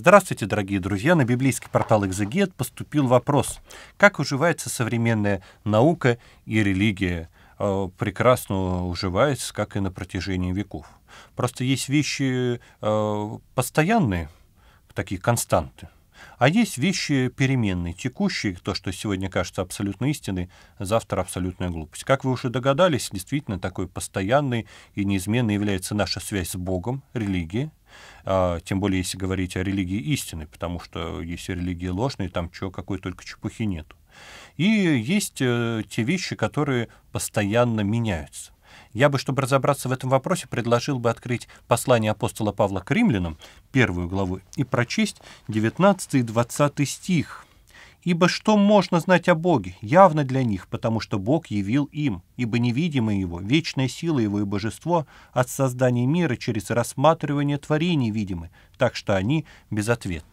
Здравствуйте, дорогие друзья! На библейский портал «Экзегет» поступил вопрос, как уживается современная наука и религия э, – прекрасно уживается, как и на протяжении веков. Просто есть вещи э, постоянные, такие константы, а есть вещи переменные, текущие, то, что сегодня кажется абсолютно истиной, завтра абсолютная глупость. Как вы уже догадались, действительно такой постоянной и неизменной является наша связь с Богом, религия, а, тем более если говорить о религии истины, потому что если религии ложные, там чего, какой только чепухи нету. И есть э, те вещи, которые постоянно меняются. Я бы, чтобы разобраться в этом вопросе, предложил бы открыть послание апостола Павла к римлянам, первую главу, и прочесть 19 и 20 стих. «Ибо что можно знать о Боге? Явно для них, потому что Бог явил им, ибо невидимое Его, вечная сила Его и Божество от создания мира через рассматривание творений видимы, так что они безответны».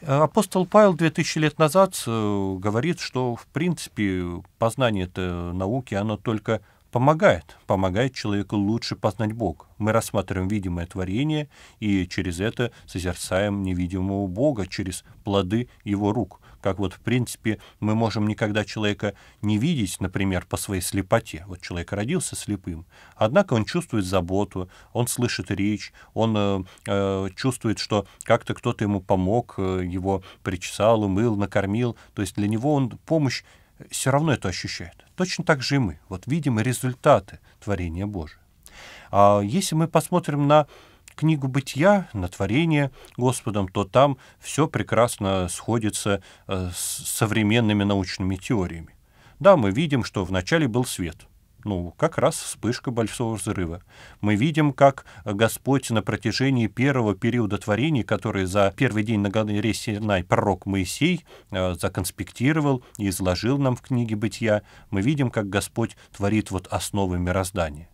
Апостол Павел 2000 лет назад э, говорит, что, в принципе, познание этой науки, оно только помогает, помогает человеку лучше познать Бога. Мы рассматриваем видимое творение и через это созерцаем невидимого Бога, через плоды его рук. Как вот, в принципе, мы можем никогда человека не видеть, например, по своей слепоте. Вот человек родился слепым, однако он чувствует заботу, он слышит речь, он э, э чувствует, что как-то кто-то ему помог, э, его причесал, умыл, накормил. То есть для него он помощь э, все равно это ощущает. Точно так же и мы. Вот видим результаты творения Божия. А если мы посмотрим на книгу бытия, на творение Господом, то там все прекрасно сходится э, с современными научными теориями. Да, мы видим, что вначале был свет ну, как раз вспышка большого взрыва. Мы видим, как Господь на протяжении первого периода творения, который за первый день на горе Синай пророк Моисей э, законспектировал и изложил нам в книге «Бытия», мы видим, как Господь творит вот основы мироздания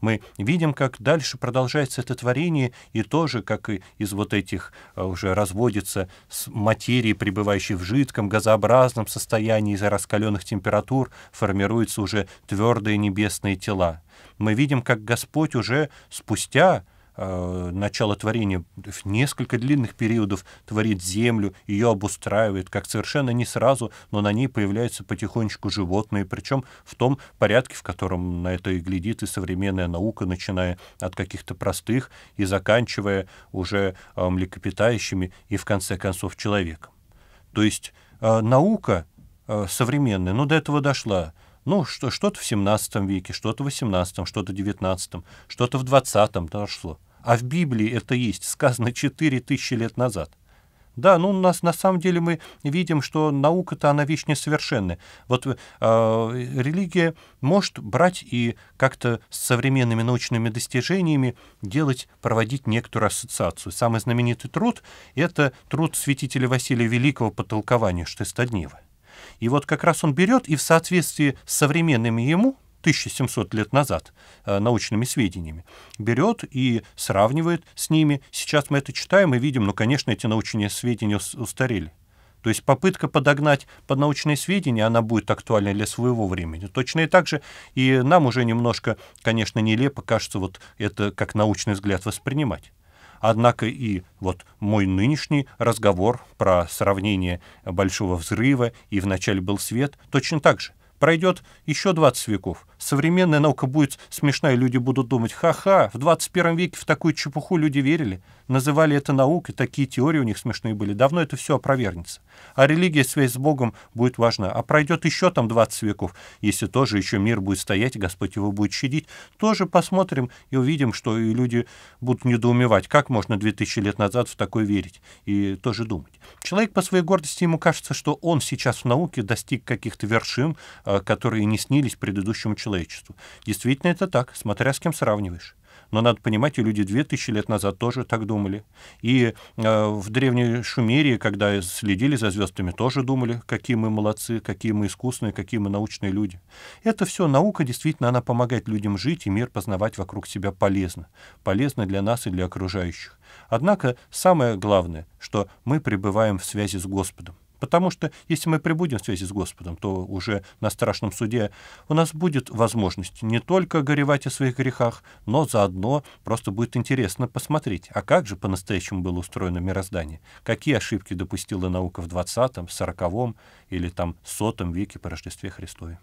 мы видим, как дальше продолжается это творение, и тоже, как и из вот этих э, уже разводится с материи, пребывающей в жидком, газообразном состоянии из-за раскаленных температур, формируются уже твердые небесные тела. Мы видим, как Господь уже спустя Э, начало творения, в несколько длинных периодов творит землю, ее обустраивает, как совершенно не сразу, но на ней появляются потихонечку животные, причем в том порядке, в котором на это и глядит и современная наука, начиная от каких-то простых и заканчивая уже э, млекопитающими и, в конце концов, человеком. То есть э, наука современная, но ну, до этого дошла, ну, что, что-то в 17 веке, что-то в 18, что-то в 19, что-то в 20 дошло. А в Библии это есть, сказано 4000 лет назад. Да, ну у нас на самом деле мы видим, что наука-то она вещь несовершенная. Вот э, религия может брать и как-то с современными научными достижениями делать, проводить некоторую ассоциацию. Самый знаменитый труд — это труд святителя Василия Великого по толкованию Штестоднева. И вот как раз он берет и в соответствии с современными ему 1700 лет назад э, научными сведениями, берет и сравнивает с ними. Сейчас мы это читаем и видим, но, ну, конечно, эти научные сведения устарели. То есть попытка подогнать под научные сведения, она будет актуальна для своего времени. Точно и так же и нам уже немножко, конечно, нелепо кажется вот это как научный взгляд воспринимать. Однако и вот мой нынешний разговор про сравнение большого взрыва и в начале был свет точно так же. Пройдет еще 20 веков. Современная наука будет смешная, люди будут думать, ха-ха, в 21 веке в такую чепуху люди верили, называли это наукой, такие теории у них смешные были. Давно это все опровергнется. А религия, связь с Богом будет важна. А пройдет еще там 20 веков, если тоже еще мир будет стоять, Господь его будет щадить, тоже посмотрим и увидим, что и люди будут недоумевать, как можно 2000 лет назад в такое верить и тоже думать. Человек по своей гордости, ему кажется, что он сейчас в науке достиг каких-то вершин, Э, которые не снились предыдущему человечеству. Действительно, это так, смотря с кем сравниваешь. Но надо понимать, и люди две тысячи лет назад тоже так думали. И э, в Древней Шумерии, когда следили за звездами, тоже думали, какие мы молодцы, какие мы искусные, какие мы научные люди. Это все наука, действительно, она помогает людям жить и мир познавать вокруг себя полезно. Полезно для нас и для окружающих. Однако самое главное, что мы пребываем в связи с Господом. Потому что если мы прибудем в связи с Господом, то уже на страшном суде у нас будет возможность не только горевать о своих грехах, но заодно просто будет интересно посмотреть, а как же по-настоящему было устроено мироздание, какие ошибки допустила наука в 20-м, 40-м или там 100 веке по Рождестве Христове.